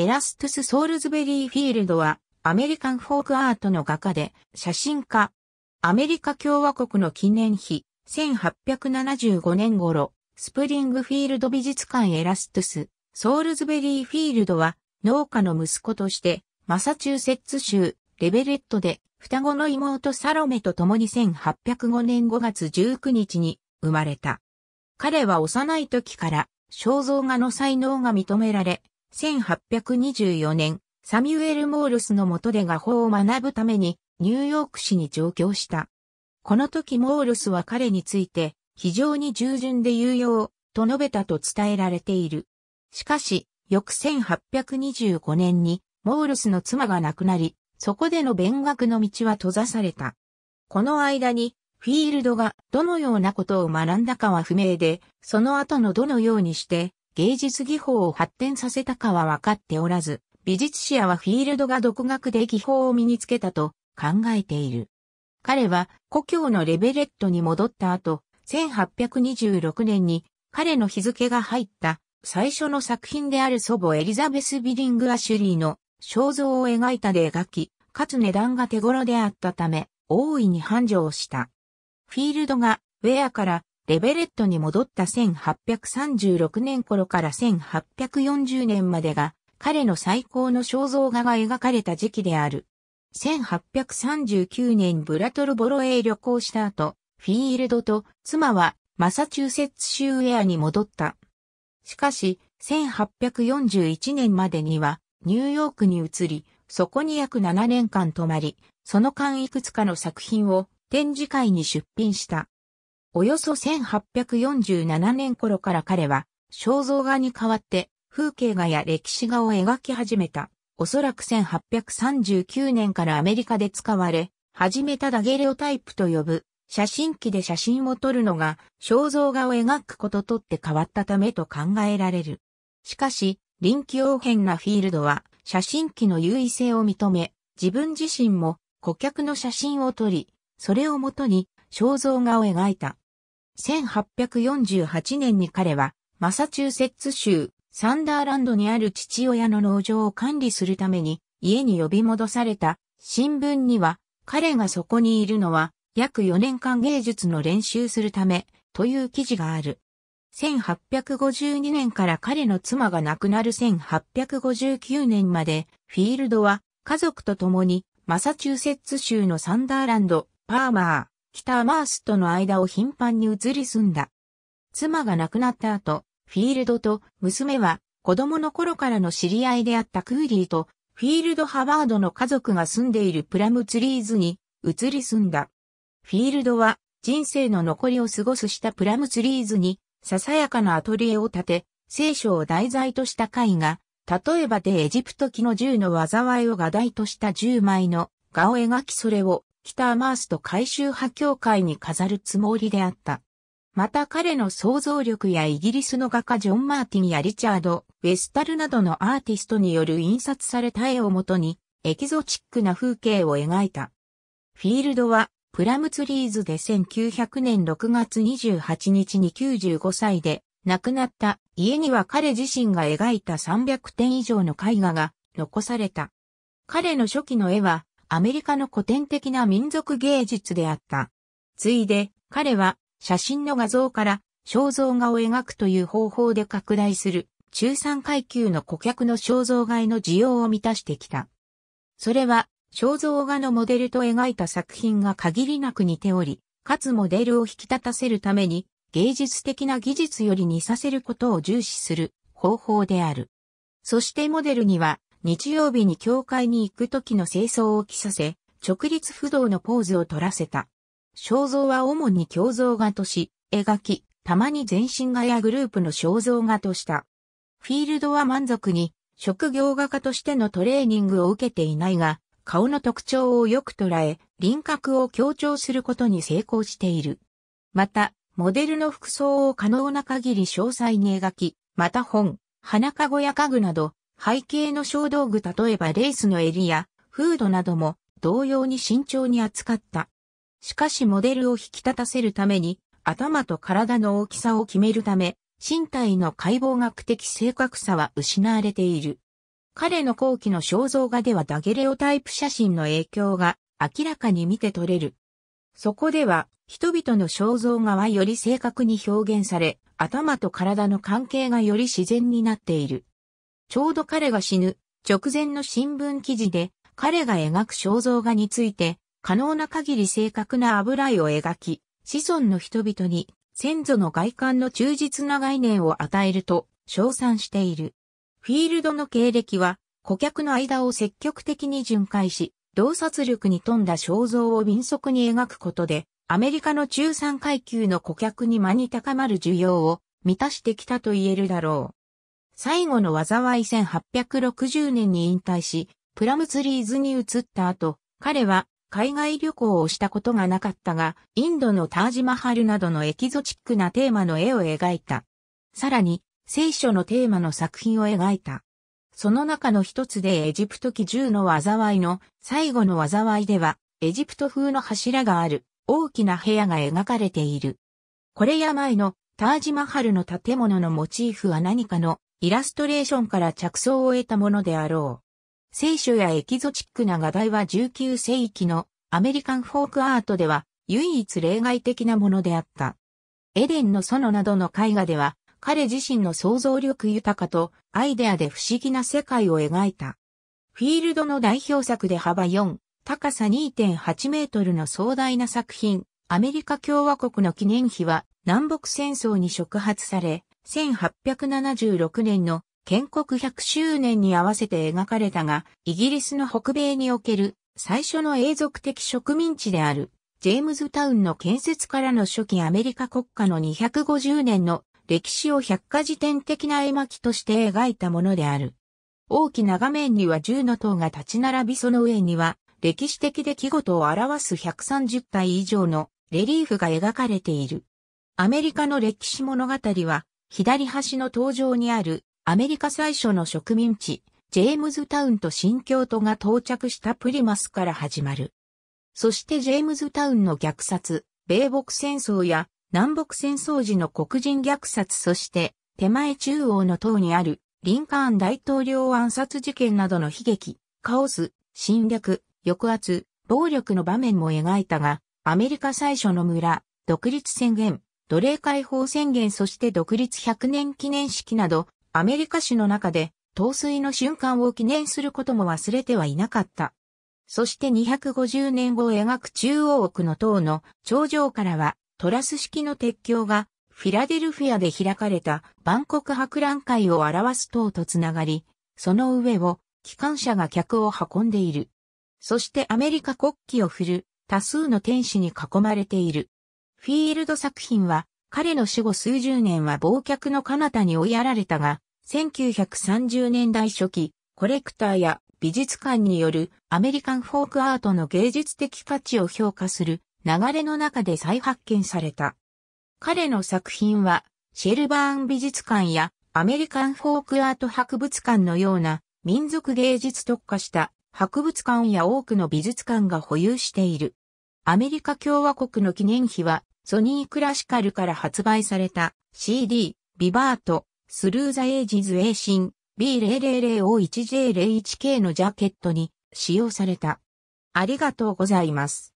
エラストゥス・ソールズベリー・フィールドは、アメリカンフォークアートの画家で、写真家。アメリカ共和国の記念碑、1875年頃、スプリングフィールド美術館エラストゥス、ソールズベリー・フィールドは、農家の息子として、マサチューセッツ州、レベレットで、双子の妹サロメと共に1805年5月19日に生まれた。彼は幼い時から肖像画の才能が認められ、1824年、サミュエル・モールスの下で画法を学ぶためにニューヨーク市に上京した。この時モールスは彼について非常に従順で有用と述べたと伝えられている。しかし、翌1825年にモールスの妻が亡くなり、そこでの勉学の道は閉ざされた。この間にフィールドがどのようなことを学んだかは不明で、その後のどのようにして芸術技法を発展させたかは分かっておらず、美術史やはフィールドが独学で技法を身につけたと考えている。彼は故郷のレベレットに戻った後、1826年に彼の日付が入った最初の作品である祖母エリザベス・ビリング・アシュリーの肖像を描いたで描き、かつ値段が手頃であったため、大いに繁盛した。フィールドがウェアからレベレットに戻った1836年頃から1840年までが彼の最高の肖像画が描かれた時期である。1839年ブラトルボロへ旅行した後、フィールドと妻はマサチューセッツ州ウェアに戻った。しかし、1841年までにはニューヨークに移り、そこに約7年間泊まり、その間いくつかの作品を展示会に出品した。およそ1847年頃から彼は肖像画に代わって風景画や歴史画を描き始めた。おそらく1839年からアメリカで使われ、始めたダゲレオタイプと呼ぶ、写真機で写真を撮るのが肖像画を描くこととって変わったためと考えられる。しかし、臨機応変なフィールドは写真機の優位性を認め、自分自身も顧客の写真を撮り、それをもとに肖像画を描いた。1848年に彼は、マサチューセッツ州、サンダーランドにある父親の農場を管理するために、家に呼び戻された新聞には、彼がそこにいるのは、約4年間芸術の練習するため、という記事がある。1852年から彼の妻が亡くなる1859年まで、フィールドは家族と共にマサチューセッツ州のサンダーランド、パーマー、北アマースとの間を頻繁に移り住んだ。妻が亡くなった後、フィールドと娘は子供の頃からの知り合いであったクーリーとフィールド・ハワードの家族が住んでいるプラムツリーズに移り住んだ。フィールドは人生の残りを過ごすしたプラムツリーズにささやかなアトリエを建て、聖書を題材とした絵画、例えばでエジプト記の銃の災いを画題とした10枚の画を描きそれを北北アマースト改修派協会に飾るつもりであった。また彼の想像力やイギリスの画家ジョン・マーティンやリチャード・ウェスタルなどのアーティストによる印刷された絵をもとにエキゾチックな風景を描いた。フィールドはプラムツリーズで1900年6月28日に95歳で亡くなった家には彼自身が描いた300点以上の絵画が残された。彼の初期の絵はアメリカの古典的な民族芸術であった。ついで、彼は写真の画像から肖像画を描くという方法で拡大する中産階級の顧客の肖像画への需要を満たしてきた。それは肖像画のモデルと描いた作品が限りなく似ており、かつモデルを引き立たせるために芸術的な技術より似させることを重視する方法である。そしてモデルには日曜日に教会に行く時の清掃を着させ、直立不動のポーズを取らせた。肖像は主に胸像画とし、描き、たまに全身画やグループの肖像画とした。フィールドは満足に、職業画家としてのトレーニングを受けていないが、顔の特徴をよく捉え、輪郭を強調することに成功している。また、モデルの服装を可能な限り詳細に描き、また本、花籠や家具など、背景の小道具例えばレースの襟やフードなども同様に慎重に扱った。しかしモデルを引き立たせるために頭と体の大きさを決めるため身体の解剖学的正確さは失われている。彼の後期の肖像画ではダゲレオタイプ写真の影響が明らかに見て取れる。そこでは人々の肖像画はより正確に表現され、頭と体の関係がより自然になっている。ちょうど彼が死ぬ直前の新聞記事で彼が描く肖像画について可能な限り正確な油絵を描き、子孫の人々に先祖の外観の忠実な概念を与えると称賛している。フィールドの経歴は顧客の間を積極的に巡回し、洞察力に富んだ肖像を敏速に描くことで、アメリカの中産階級の顧客に間に高まる需要を満たしてきたと言えるだろう。最後の災い1860年に引退し、プラムツリーズに移った後、彼は海外旅行をしたことがなかったが、インドのタージマハルなどのエキゾチックなテーマの絵を描いた。さらに、聖書のテーマの作品を描いた。その中の一つでエジプト記10の災いの最後の災いでは、エジプト風の柱がある大きな部屋が描かれている。これや前のタージマハルの建物のモチーフは何かのイラストレーションから着想を得たものであろう。聖書やエキゾチックな画題は19世紀のアメリカンフォークアートでは唯一例外的なものであった。エデンの園などの絵画では彼自身の想像力豊かとアイデアで不思議な世界を描いた。フィールドの代表作で幅4、高さ2.8メートルの壮大な作品、アメリカ共和国の記念碑は南北戦争に触発され、1876年の建国100周年に合わせて描かれたが、イギリスの北米における最初の永続的植民地である、ジェームズタウンの建設からの初期アメリカ国家の250年の歴史を百科事典的な絵巻として描いたものである。大きな画面には銃の塔が立ち並びその上には歴史的出来事を表す130体以上のレリーフが描かれている。アメリカの歴史物語は左端の登場にあるアメリカ最初の植民地、ジェームズタウンと新京都が到着したプリマスから始まる。そしてジェームズタウンの虐殺、米北戦争や南北戦争時の黒人虐殺そして手前中央の塔にあるリンカーン大統領暗殺事件などの悲劇、カオス、侵略、抑圧、暴力の場面も描いたが、アメリカ最初の村、独立宣言、奴隷解放宣言そして独立100年記念式など、アメリカ史の中で、陶水の瞬間を記念することも忘れてはいなかった。そして250年後を描く中央区の塔の頂上からは、トラス式の鉄橋が、フィラデルフィアで開かれた万国博覧会を表す塔とつながり、その上を機関車が客を運んでいる。そしてアメリカ国旗を振る多数の天使に囲まれている。フィールド作品は、彼の死後数十年は忘却の彼方に追いやられたが、1930年代初期、コレクターや美術館によるアメリカンフォークアートの芸術的価値を評価する流れの中で再発見された。彼の作品は、シェルバーン美術館やアメリカンフォークアート博物館のような民族芸術特化した博物館や多くの美術館が保有している。アメリカ共和国の記念碑は、ソニークラシカルから発売された CD、ビバート、スルーザエイジズエイ B000O1J01K のジャケットに使用された。ありがとうございます。